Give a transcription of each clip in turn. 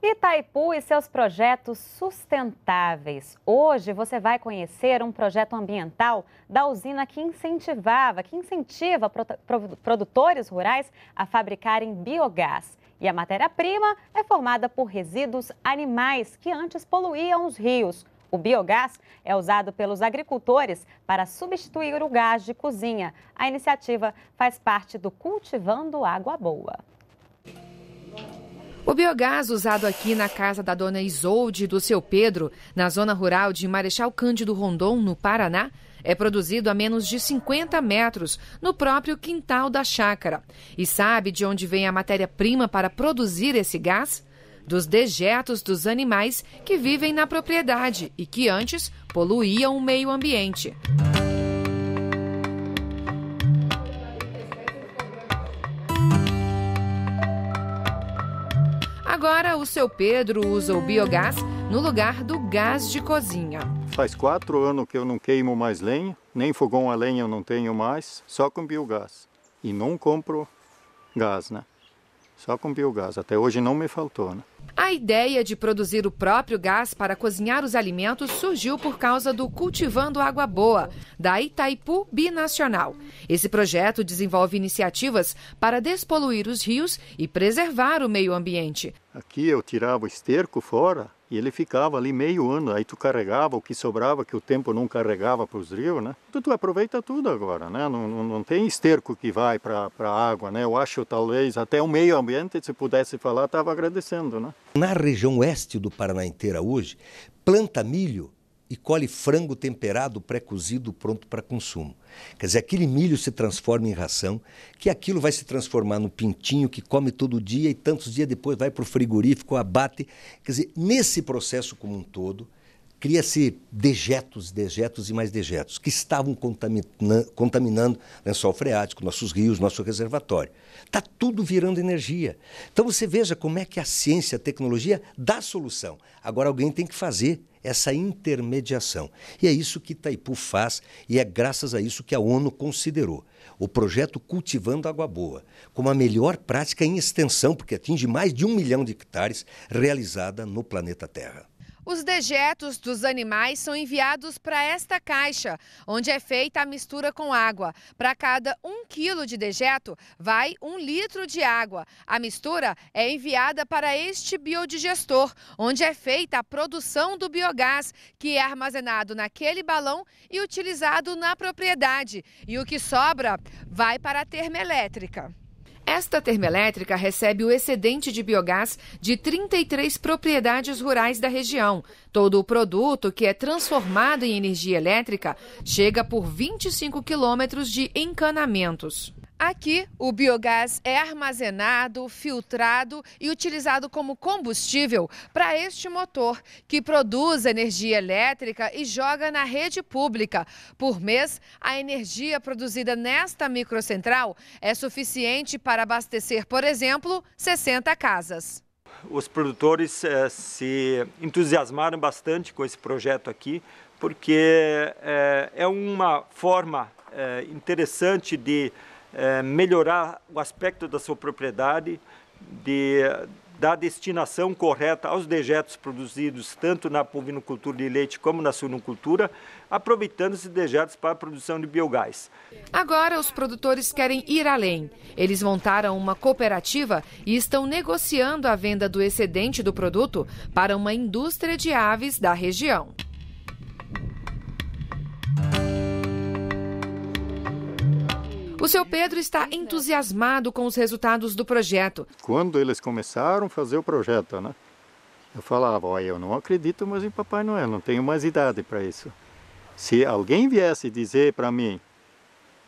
Itaipu e seus projetos sustentáveis. Hoje você vai conhecer um projeto ambiental da usina que incentivava, que incentiva produtores rurais a fabricarem biogás. E a matéria-prima é formada por resíduos animais que antes poluíam os rios. O biogás é usado pelos agricultores para substituir o gás de cozinha. A iniciativa faz parte do Cultivando Água Boa. O biogás usado aqui na casa da dona Isolde e do seu Pedro, na zona rural de Marechal Cândido Rondon, no Paraná, é produzido a menos de 50 metros, no próprio quintal da chácara. E sabe de onde vem a matéria-prima para produzir esse gás? Dos dejetos dos animais que vivem na propriedade e que antes poluíam o meio ambiente. Agora, o seu Pedro usa o biogás no lugar do gás de cozinha. Faz quatro anos que eu não queimo mais lenha, nem fogão a lenha eu não tenho mais, só com biogás. E não compro gás, né? Só com biogás. Até hoje não me faltou, né? A ideia de produzir o próprio gás para cozinhar os alimentos surgiu por causa do Cultivando Água Boa, da Itaipu Binacional. Esse projeto desenvolve iniciativas para despoluir os rios e preservar o meio ambiente. Aqui eu tirava o esterco fora e ele ficava ali meio ano. Aí tu carregava o que sobrava, que o tempo não carregava para os rios, né? Tu, tu aproveita tudo agora, né? Não, não, não tem esterco que vai para a água, né? Eu acho talvez até o meio ambiente, se pudesse falar, estava agradecendo, né? Na região oeste do Paraná inteira hoje, planta milho e colhe frango temperado, pré-cozido, pronto para consumo. Quer dizer, aquele milho se transforma em ração, que aquilo vai se transformar no pintinho que come todo dia e tantos dias depois vai para o frigorífico, abate. Quer dizer, nesse processo como um todo, cria-se dejetos, dejetos e mais dejetos, que estavam contaminando, contaminando lençol freático, nossos rios, nosso reservatório. Está tudo virando energia. Então você veja como é que a ciência, a tecnologia dá solução. Agora alguém tem que fazer essa intermediação. E é isso que Itaipu faz e é graças a isso que a ONU considerou o projeto Cultivando Água Boa como a melhor prática em extensão, porque atinge mais de um milhão de hectares, realizada no planeta Terra. Os dejetos dos animais são enviados para esta caixa, onde é feita a mistura com água. Para cada 1 um quilo de dejeto, vai 1 um litro de água. A mistura é enviada para este biodigestor, onde é feita a produção do biogás, que é armazenado naquele balão e utilizado na propriedade. E o que sobra vai para a termoelétrica. Esta termoelétrica recebe o excedente de biogás de 33 propriedades rurais da região. Todo o produto, que é transformado em energia elétrica, chega por 25 quilômetros de encanamentos. Aqui, o biogás é armazenado, filtrado e utilizado como combustível para este motor, que produz energia elétrica e joga na rede pública. Por mês, a energia produzida nesta microcentral é suficiente para abastecer, por exemplo, 60 casas. Os produtores eh, se entusiasmaram bastante com esse projeto aqui, porque eh, é uma forma eh, interessante de é, melhorar o aspecto da sua propriedade, de, da destinação correta aos dejetos produzidos tanto na pulvinocultura de leite como na suinocultura, aproveitando esses dejetos para a produção de biogás. Agora os produtores querem ir além. Eles montaram uma cooperativa e estão negociando a venda do excedente do produto para uma indústria de aves da região. O seu Pedro está é. entusiasmado com os resultados do projeto. Quando eles começaram a fazer o projeto, né? Eu falava, olha, eu não acredito mais em Papai Noel, não tenho mais idade para isso. Se alguém viesse dizer para mim,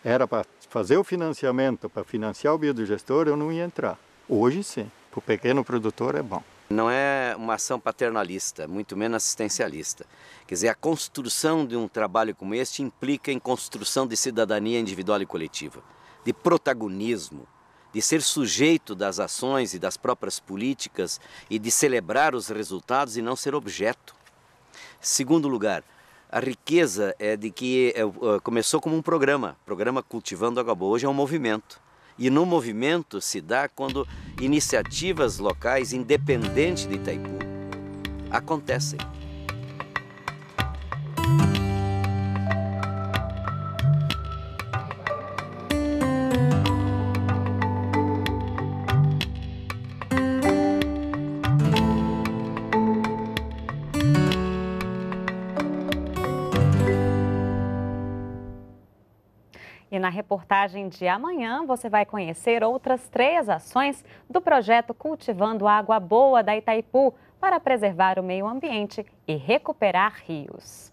era para fazer o financiamento, para financiar o biodigestor, eu não ia entrar. Hoje sim, para o pequeno produtor é bom. Não é uma ação paternalista, muito menos assistencialista. Quer dizer, a construção de um trabalho como este implica em construção de cidadania individual e coletiva, de protagonismo, de ser sujeito das ações e das próprias políticas e de celebrar os resultados e não ser objeto. Segundo lugar, a riqueza é de que é, é, começou como um programa, programa Cultivando a Boa, hoje é um movimento. E no movimento se dá quando iniciativas locais, independente de Itaipu, acontecem. na reportagem de amanhã você vai conhecer outras três ações do projeto Cultivando Água Boa da Itaipu para preservar o meio ambiente e recuperar rios.